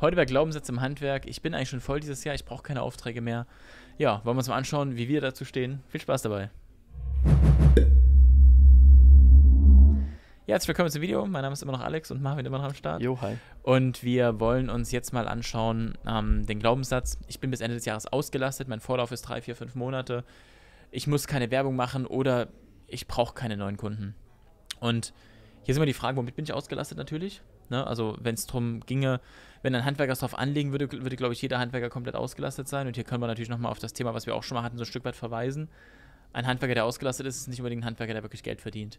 Heute bei Glaubenssätze im Handwerk. Ich bin eigentlich schon voll dieses Jahr, ich brauche keine Aufträge mehr. Ja, wollen wir uns mal anschauen, wie wir dazu stehen. Viel Spaß dabei. Ja, herzlich willkommen zum Video. Mein Name ist immer noch Alex und Marvin immer noch am Start. Jo, hi. Und wir wollen uns jetzt mal anschauen, ähm, den Glaubenssatz, ich bin bis Ende des Jahres ausgelastet, mein Vorlauf ist drei, vier, fünf Monate, ich muss keine Werbung machen oder ich brauche keine neuen Kunden. Und hier ist immer die Frage, womit bin ich ausgelastet natürlich? Ne? Also wenn es darum ginge, wenn ein Handwerker es darauf anlegen würde, würde, glaube ich, jeder Handwerker komplett ausgelastet sein. Und hier können wir natürlich nochmal auf das Thema, was wir auch schon mal hatten, so ein Stück weit verweisen. Ein Handwerker, der ausgelastet ist, ist nicht unbedingt ein Handwerker, der wirklich Geld verdient.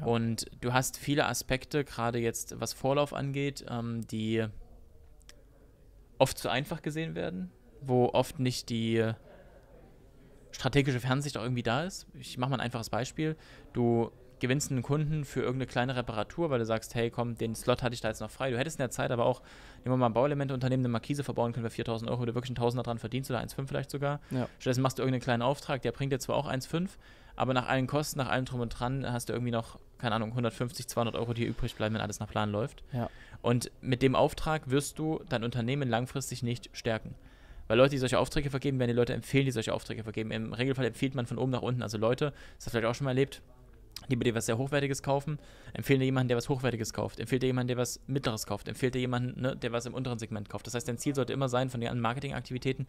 Ja. Und du hast viele Aspekte, gerade jetzt was Vorlauf angeht, ähm, die oft zu einfach gesehen werden, wo oft nicht die strategische Fernsicht auch irgendwie da ist. Ich mache mal ein einfaches Beispiel. Du gewinnst einen Kunden für irgendeine kleine Reparatur, weil du sagst, hey, komm, den Slot hatte ich da jetzt noch frei. Du hättest in der Zeit aber auch, nehmen wir mal ein Bauelementeunternehmen, eine Markise verbauen können für 4000 Euro, wo du wirklich einen Tausender dran verdienst oder 1,5 vielleicht sogar. Ja. Stattdessen machst du irgendeinen kleinen Auftrag, der bringt dir zwar auch 1,5, aber nach allen Kosten, nach allem Drum und Dran hast du irgendwie noch, keine Ahnung, 150, 200 Euro, die übrig bleiben, wenn alles nach Plan läuft. Ja. Und mit dem Auftrag wirst du dein Unternehmen langfristig nicht stärken. Weil Leute, die solche Aufträge vergeben, werden die Leute empfehlen, die solche Aufträge vergeben. Im Regelfall empfiehlt man von oben nach unten. Also Leute, das hast du vielleicht auch schon mal erlebt, lieber dir was sehr Hochwertiges kaufen, empfehle dir jemanden, der was Hochwertiges kauft, empfehle dir jemanden, der was Mittleres kauft, empfehle dir jemanden, ne, der was im unteren Segment kauft. Das heißt, dein Ziel sollte immer sein, von den Marketingaktivitäten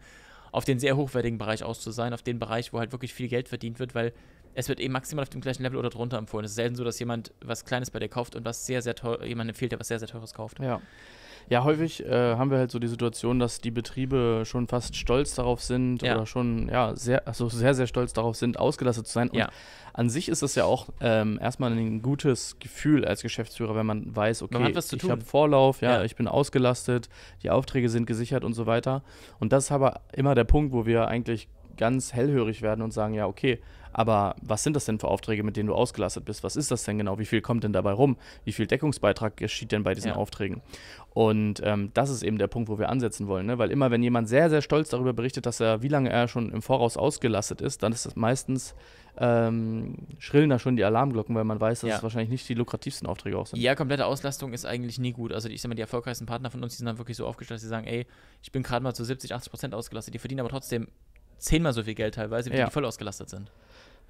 auf den sehr hochwertigen Bereich aus zu sein, auf den Bereich, wo halt wirklich viel Geld verdient wird, weil es wird eben maximal auf dem gleichen Level oder drunter empfohlen. Es ist selten so, dass jemand was Kleines bei dir kauft und was sehr, sehr teuer, jemand empfiehlt, der was sehr, sehr Teures kauft. Ja. Ja, häufig äh, haben wir halt so die Situation, dass die Betriebe schon fast stolz darauf sind ja. oder schon ja sehr, also sehr, sehr stolz darauf sind, ausgelastet zu sein. Und ja. an sich ist das ja auch ähm, erstmal ein gutes Gefühl als Geschäftsführer, wenn man weiß, okay, man ich habe Vorlauf, ja, ja, ich bin ausgelastet, die Aufträge sind gesichert und so weiter. Und das ist aber immer der Punkt, wo wir eigentlich ganz hellhörig werden und sagen, ja, okay, aber was sind das denn für Aufträge, mit denen du ausgelastet bist? Was ist das denn genau? Wie viel kommt denn dabei rum? Wie viel Deckungsbeitrag geschieht denn bei diesen ja. Aufträgen? Und ähm, das ist eben der Punkt, wo wir ansetzen wollen, ne? weil immer, wenn jemand sehr, sehr stolz darüber berichtet, dass er, wie lange er schon im Voraus ausgelastet ist, dann ist das meistens, ähm, schrillen da schon die Alarmglocken, weil man weiß, dass ja. es wahrscheinlich nicht die lukrativsten Aufträge auch sind. Ja, komplette Auslastung ist eigentlich nie gut. Also ich sag mal, die erfolgreichsten Partner von uns, die sind dann wirklich so aufgestellt, dass sie sagen, ey, ich bin gerade mal zu 70, 80 Prozent ausgelastet, die verdienen aber trotzdem zehnmal so viel Geld teilweise, wie ja. die voll ausgelastet sind.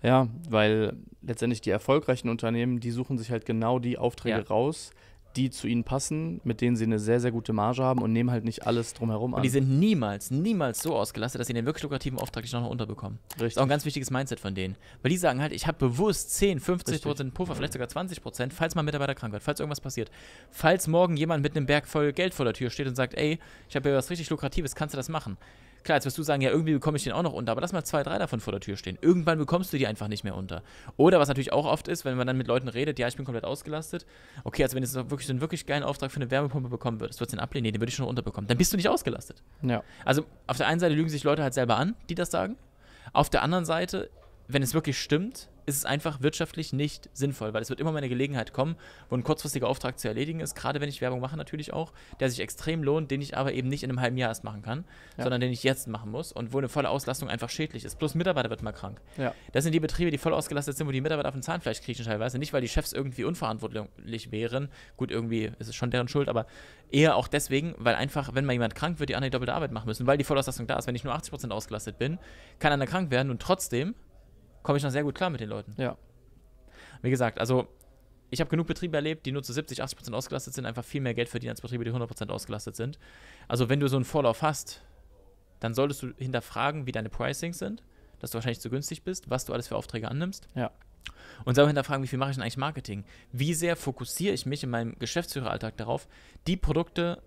Ja, weil letztendlich die erfolgreichen Unternehmen, die suchen sich halt genau die Aufträge ja. raus, die zu ihnen passen, mit denen sie eine sehr, sehr gute Marge haben und nehmen halt nicht alles drumherum an. Und die sind niemals, niemals so ausgelastet, dass sie den wirklich lukrativen Auftrag nicht noch, unterbekommen. Richtig. Das ist auch ein ganz wichtiges Mindset von denen. Weil die sagen halt, ich habe bewusst 10, 50 Richtig. Prozent Puffer, vielleicht sogar 20 Prozent, falls mal Mitarbeiter krank wird, falls irgendwas passiert. Falls morgen jemand mit einem Berg voll Geld vor der Tür steht und sagt, ey, ich habe hier was richtig Lukratives, kannst du das machen? Klar, jetzt wirst du sagen, ja, irgendwie bekomme ich den auch noch unter, aber lass mal zwei, drei davon vor der Tür stehen. Irgendwann bekommst du die einfach nicht mehr unter. Oder was natürlich auch oft ist, wenn man dann mit Leuten redet, ja, ich bin komplett ausgelastet. Okay, also wenn du wirklich so einen wirklich geilen Auftrag für eine Wärmepumpe bekommen würdest, würdest du den ablehnen, nee, den würde ich schon unterbekommen. Dann bist du nicht ausgelastet. Ja. Also auf der einen Seite lügen sich Leute halt selber an, die das sagen. Auf der anderen Seite, wenn es wirklich stimmt, ist es einfach wirtschaftlich nicht sinnvoll, weil es wird immer mal eine Gelegenheit kommen, wo ein kurzfristiger Auftrag zu erledigen ist, gerade wenn ich Werbung mache natürlich auch, der sich extrem lohnt, den ich aber eben nicht in einem halben Jahr erst machen kann, ja. sondern den ich jetzt machen muss und wo eine volle Auslastung einfach schädlich ist. Plus Mitarbeiter wird mal krank. Ja. Das sind die Betriebe, die voll ausgelastet sind, wo die Mitarbeiter auf den Zahnfleisch kriechen teilweise, nicht weil die Chefs irgendwie unverantwortlich wären, gut, irgendwie ist es schon deren Schuld, aber eher auch deswegen, weil einfach, wenn mal jemand krank wird, die anderen die doppelte Arbeit machen müssen, weil die Vollauslastung da ist. Wenn ich nur 80% ausgelastet bin, kann einer krank werden und trotzdem komme ich noch sehr gut klar mit den Leuten. Ja. Wie gesagt, also ich habe genug Betriebe erlebt, die nur zu 70, 80 Prozent ausgelastet sind, einfach viel mehr Geld verdienen als Betriebe, die 100 Prozent ausgelastet sind. Also wenn du so einen Vorlauf hast, dann solltest du hinterfragen, wie deine Pricings sind, dass du wahrscheinlich zu günstig bist, was du alles für Aufträge annimmst. Ja. Und selber hinterfragen, wie viel mache ich denn eigentlich Marketing? Wie sehr fokussiere ich mich in meinem Geschäftsführeralltag darauf, die Produkte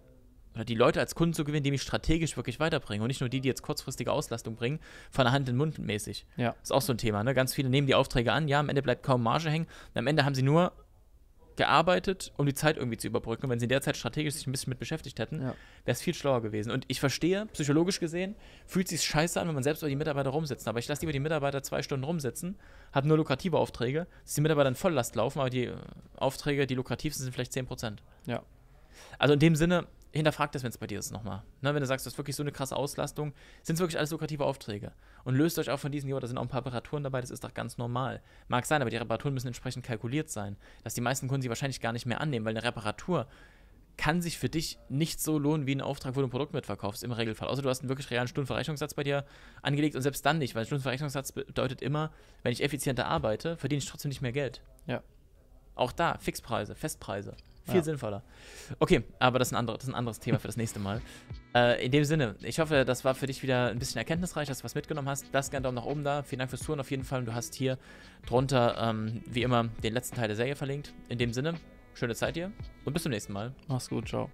oder die Leute als Kunden zu gewinnen, die mich strategisch wirklich weiterbringen und nicht nur die, die jetzt kurzfristige Auslastung bringen, von der Hand in den Mund mäßig. Ja. Ist auch so ein Thema. Ne? Ganz viele nehmen die Aufträge an, ja, am Ende bleibt kaum Marge hängen und am Ende haben sie nur gearbeitet, um die Zeit irgendwie zu überbrücken. Und wenn sie in der Zeit strategisch sich ein bisschen mit beschäftigt hätten, ja. wäre es viel schlauer gewesen. Und ich verstehe, psychologisch gesehen, fühlt sich scheiße an, wenn man selbst über die Mitarbeiter rumsitzt. Aber ich lasse lieber die Mitarbeiter zwei Stunden rumsitzen, habe nur lukrative Aufträge, dass die Mitarbeiter in Volllast laufen, aber die äh, Aufträge, die lukrativ sind, sind vielleicht 10%. Ja. Also in dem Sinne, hinterfrag das, wenn es bei dir ist, nochmal. Ne, wenn du sagst, du hast wirklich so eine krasse Auslastung, sind es wirklich alles lukrative Aufträge. Und löst euch auch von diesen, ja, da sind auch ein paar Reparaturen dabei, das ist doch ganz normal. Mag sein, aber die Reparaturen müssen entsprechend kalkuliert sein, dass die meisten Kunden sie wahrscheinlich gar nicht mehr annehmen, weil eine Reparatur kann sich für dich nicht so lohnen wie ein Auftrag, wo du ein Produkt mitverkaufst, im Regelfall. Außer du hast einen wirklich realen Stundenverrechnungssatz bei dir angelegt und selbst dann nicht, weil Stundenverrechnungssatz bedeutet immer, wenn ich effizienter arbeite, verdiene ich trotzdem nicht mehr Geld. Ja. Auch da Fixpreise, Festpreise. Viel ja. sinnvoller. Okay, aber das ist, andere, das ist, ein anderes Thema für das nächste Mal. Äh, in dem Sinne, ich hoffe, das war für dich wieder ein bisschen erkenntnisreich, dass du was mitgenommen hast. Lass gerne einen Daumen nach oben da. Vielen Dank fürs Touren auf jeden Fall. Und du hast hier drunter, ähm, wie immer, den letzten Teil der Serie verlinkt. In dem Sinne, schöne Zeit dir und bis zum nächsten Mal. Mach's gut, ciao.